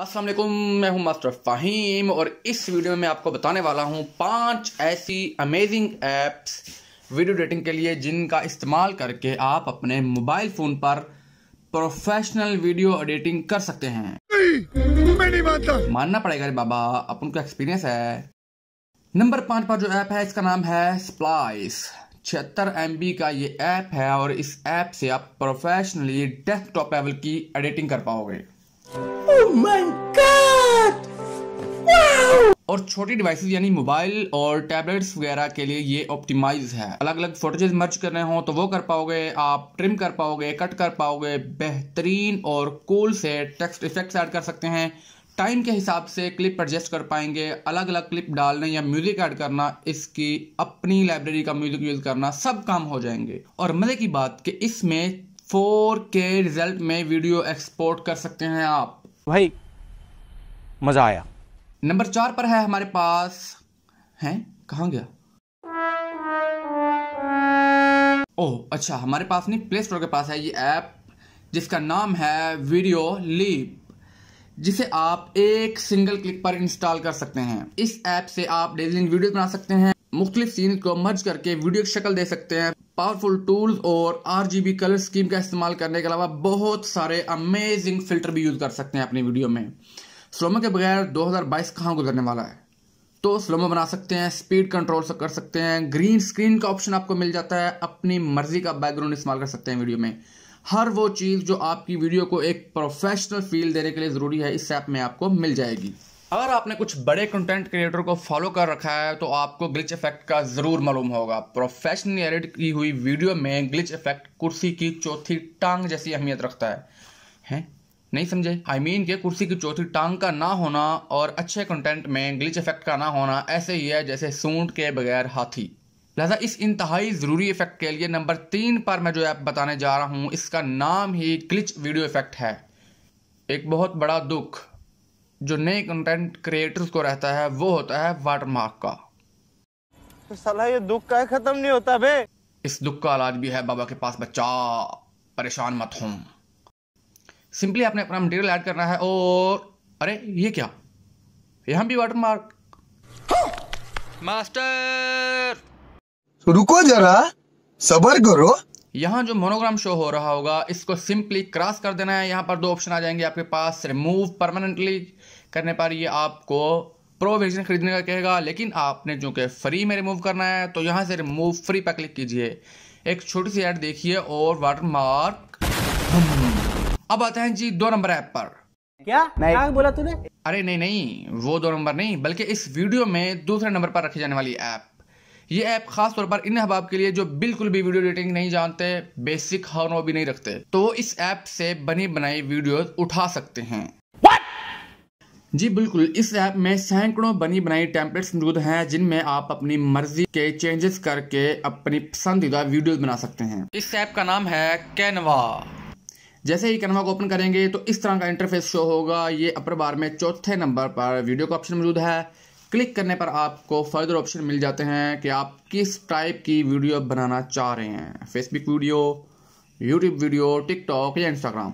असलम मैं हूं मास्टर फाहिम और इस वीडियो में मैं आपको बताने वाला हूं पांच ऐसी अमेजिंग एप्स वीडियो एडिटिंग के लिए जिनका इस्तेमाल करके आप अपने मोबाइल फ़ोन पर प्रोफेशनल वीडियो एडिटिंग कर सकते हैं मैं नहीं मानता मानना पड़ेगा रे बाबा अपन को एक्सपीरियंस है नंबर पाँच पर जो ऐप है इसका नाम है स्प्लाइस छिहत्तर एम का ये ऐप है और इस ऐप से आप प्रोफेशनली डेस्कटॉप लेवल की एडिटिंग कर पाओगे Oh और छोटी डिवाइसेस यानी मोबाइल और टैबलेट्स वगैरह के लिए ये ऑप्टिमाइज है अलग अलग फोटेजेस मर्ज करने हो तो वो कर पाओगे आप ट्रिम कर पाओगे कट कर पाओगे बेहतरीन और कूल से टेक्स्ट इफेक्ट्स ऐड कर सकते हैं टाइम के हिसाब से क्लिप एडजस्ट कर पाएंगे अलग अलग क्लिप डालने या म्यूजिक ऐड करना इसकी अपनी लाइब्रेरी का म्यूजिक यूज करना सब काम हो जाएंगे और मजे की बात कि इसमें के रिजल्ट में वीडियो एक्सपोर्ट कर सकते हैं आप भाई मज़ा आया नंबर चार पर है हमारे पास है कहाँ गया ओ अच्छा हमारे पास नहीं प्ले स्टोर के पास है ये ऐप जिसका नाम है वीडियो लीप जिसे आप एक सिंगल क्लिक पर इंस्टॉल कर सकते हैं इस ऐप से आप डेजलिंग वीडियो बना सकते हैं मुख्तलिफ सीन को मर्ज करके वीडियो की शक्ल दे सकते हैं पावरफुल टूल्स और R G B colour scheme का इस्तेमाल करने के अलावा बहुत सारे अमेजिंग फिल्टर भी यूज़ कर सकते हैं अपनी वीडियो में स्लोमो के बगैर 2022 कहाँ गुजरने वाला है तो स्लोमो बना सकते हैं स्पीड कंट्रोल कर सकते हैं ग्रीन स्क्रीन का ऑप्शन आपको मिल जाता है अपनी मर्जी का बैकग्राउंड इस्तेमाल कर सकते हैं वीडियो में हर वो चीज़ जो आपकी वीडियो को एक प्रोफेशनल फील देने के लिए ज़रूरी है इस ऐप में आपको मिल जाएगी अगर आपने कुछ बड़े कंटेंट क्रिएटर को फॉलो कर रखा है तो आपको ग्लिच इफेक्ट का ज़रूर मालूम होगा प्रोफेशनली एडिट की हुई वीडियो में ग्लिच इफेक्ट कुर्सी की चौथी टांग जैसी अहमियत रखता है हैं नहीं समझे आई I मीन mean के कुर्सी की चौथी टांग का ना होना और अच्छे कंटेंट में ग्लिच इफेक्ट का ना होना ऐसे ही है जैसे सूंट के बगैर हाथी लिहाजा इस इंतहाई ज़रूरी इफेक्ट के लिए नंबर तीन पर मैं जो ऐप बताने जा रहा हूँ इसका नाम ही ग्लिच वीडियो इफेक्ट है एक बहुत बड़ा दुख जो नए कंटेंट क्रिएटर्स को रहता है वो होता है वाटरमार्क का तो सलाह ये दुख का खत्म नहीं होता बे इस दुख का इलाज भी है बाबा के पास बच्चा परेशान मत हो सिंपली आपने अपना मटेरियल ऐड करना है और अरे ये क्या यहां भी वाटरमार्क मास्टर रुको जरा सबर करो यहाँ जो मोनोग्राम शो हो रहा होगा इसको सिंपली क्रॉस कर देना है यहाँ पर दो ऑप्शन आ जाएंगे आपके पास रिमूव परमानेंटली करने पर ये आपको प्रो वर्जन खरीदने का कहेगा लेकिन आपने जो कि फ्री में रिमूव करना है तो यहाँ से रिमूव फ्री पर क्लिक कीजिए एक छोटी सी ऐड देखिए और वाटर मार्क अब आते हैं जी दो नंबर ऐप पर क्या क्या बोला तूने अरे नहीं नहीं वो दो नंबर नहीं बल्कि इस वीडियो में दूसरे नंबर पर रखी जाने वाली ऐप ये ऐप खास तौर पर इन अहबाब के लिए जो बिल्कुल भी वीडियो एडिटिंग नहीं जानते बेसिक हॉर्नो भी नहीं रखते तो इस ऐप से बनी बनाई वीडियो उठा सकते हैं जी बिल्कुल इस ऐप में सैकड़ों बनी बनाई टेम्पलेट्स मौजूद हैं जिनमें आप अपनी मर्जी के चेंजेस करके अपनी पसंदीदा वीडियोस बना सकते हैं इस ऐप का नाम है कैनवा जैसे ही कैनवा को ओपन करेंगे तो इस तरह का इंटरफेस शो होगा ये अपर बार में चौथे नंबर पर वीडियो का ऑप्शन मौजूद है क्लिक करने पर आपको फर्दर ऑप्शन मिल जाते हैं कि आप किस टाइप की वीडियो बनाना चाह रहे हैं Facebook video YouTube video TikTok या इंस्टाग्राम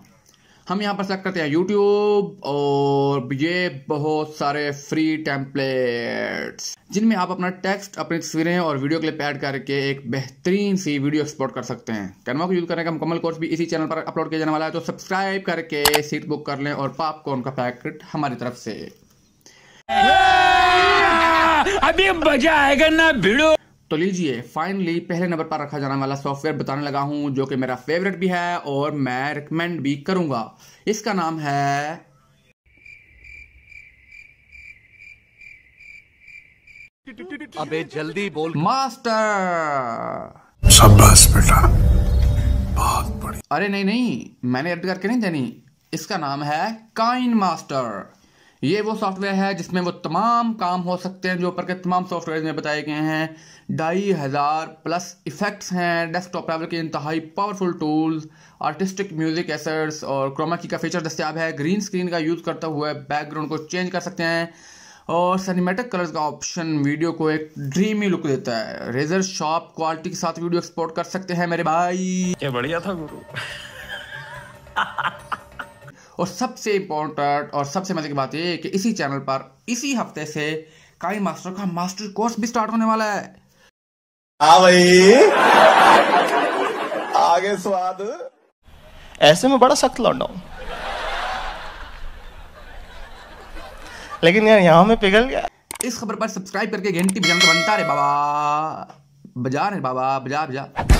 हम यहाँ पर सेलेक्ट करते हैं यूट्यूब और ये बहुत सारे फ्री टेम्पलेट्स जिनमें आप अपना टेक्स्ट अपनी तस्वीरें और वीडियो क्लिप ऐड करके एक बेहतरीन सी वीडियो एक्सपोर्ट कर सकते हैं कैनवा को यूज़ करने का मुकम्मल कोर्स भी इसी चैनल पर अपलोड किया जाने वाला है तो सब्सक्राइब करके सीट बुक कर लें और पॉपकॉर्न का पैकेट हमारी तरफ से अभी मजा आएगा ना भिड़ो तो लीजिए फाइनली पहले नंबर पर रखा जाने वाला सॉफ्टवेयर बताने लगा हूं जो कि मेरा फेवरेट भी है और मैं रिकमेंड भी करूंगा इसका नाम है अबे जल्दी बोल मास्टर बेटा बहुत बड़ी अरे नहीं नहीं मैंने रद्द करके नहीं देनी इसका नाम है काइन मास्टर ये वो सॉफ्टवेयर है जिसमें वो तमाम काम हो सकते हैं जो ऊपर के तमाम सॉफ्टवेयर में बताए गए हैं ढाई हज़ार प्लस इफ़ेक्ट्स हैं डेस्कटॉप लेवल के इंतहाई powerful tools artistic music assets और क्रोमा की का फीचर दस्तियाब है ग्रीन स्क्रीन का यूज़ करते हुए बैकग्राउंड को चेंज कर सकते हैं और सिनेमेटिक कलर्स का ऑप्शन वीडियो को एक ड्रीमी लुक देता है रेजर शॉप क्वालिटी के साथ वीडियो एक्सपोर्ट कर सकते हैं मेरे भाई क्या बढ़िया था गुरु और सबसे इम्पोर्टेंट और सबसे मजे की बात ये कि इसी चैनल पर इसी हफ्ते से काई मास्टर का मास्टर कोर्स भी स्टार्ट होने वाला है हाँ भाई आगे स्वाद ऐसे में बड़ा सख्त लौटा हूं लेकिन यार यहां में पिघल गया इस खबर पर सब्सक्राइब करके घंटी बजाना तो बनता रहे बाबा बजा रहे बाबा बजा बजा